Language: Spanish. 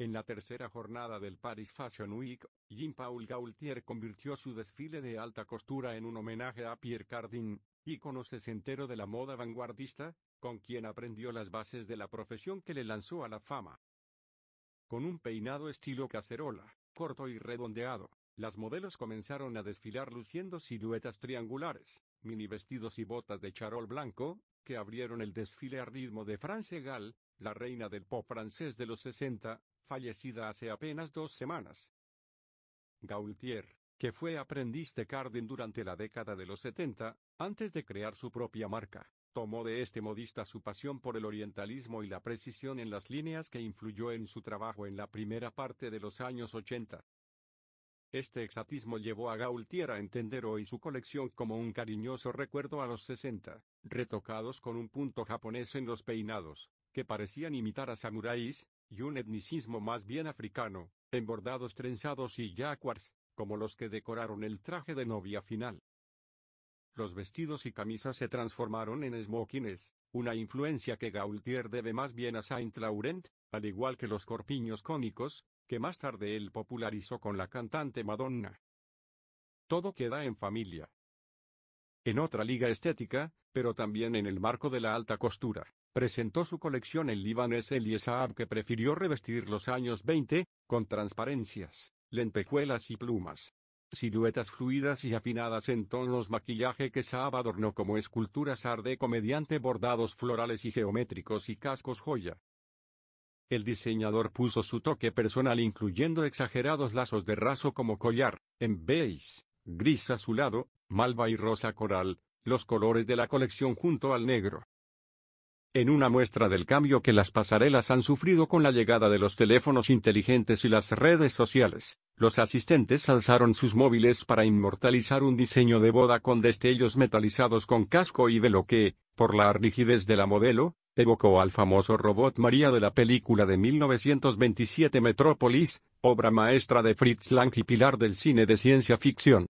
En la tercera jornada del Paris Fashion Week, Jean-Paul Gaultier convirtió su desfile de alta costura en un homenaje a Pierre Cardin, ícono sesentero de la moda vanguardista, con quien aprendió las bases de la profesión que le lanzó a la fama. Con un peinado estilo cacerola, corto y redondeado, las modelos comenzaron a desfilar luciendo siluetas triangulares, mini vestidos y botas de charol blanco, que abrieron el desfile a ritmo de France Gall, la reina del pop francés de los 60, fallecida hace apenas dos semanas. Gaultier, que fue aprendiz de Cardin durante la década de los 70, antes de crear su propia marca, tomó de este modista su pasión por el orientalismo y la precisión en las líneas que influyó en su trabajo en la primera parte de los años 80. Este exatismo llevó a Gaultier a entender hoy su colección como un cariñoso recuerdo a los 60, retocados con un punto japonés en los peinados, que parecían imitar a samuráis, y un etnicismo más bien africano, en bordados trenzados y jaguars, como los que decoraron el traje de novia final. Los vestidos y camisas se transformaron en smokines, una influencia que Gaultier debe más bien a Saint Laurent, al igual que los corpiños cónicos, que más tarde él popularizó con la cantante Madonna. Todo queda en familia. En otra liga estética, pero también en el marco de la alta costura, presentó su colección el libanés Elie Saab que prefirió revestir los años 20, con transparencias, lentejuelas y plumas. Siluetas fluidas y afinadas en tonos maquillaje que Saab adornó como esculturas ardeco mediante bordados florales y geométricos y cascos joya. El diseñador puso su toque personal incluyendo exagerados lazos de raso como collar, en beige, gris azulado, malva y rosa coral, los colores de la colección junto al negro. En una muestra del cambio que las pasarelas han sufrido con la llegada de los teléfonos inteligentes y las redes sociales, los asistentes alzaron sus móviles para inmortalizar un diseño de boda con destellos metalizados con casco y velo que, por la rigidez de la modelo, evocó al famoso robot María de la película de 1927 Metrópolis, obra maestra de Fritz Lang y pilar del cine de ciencia ficción.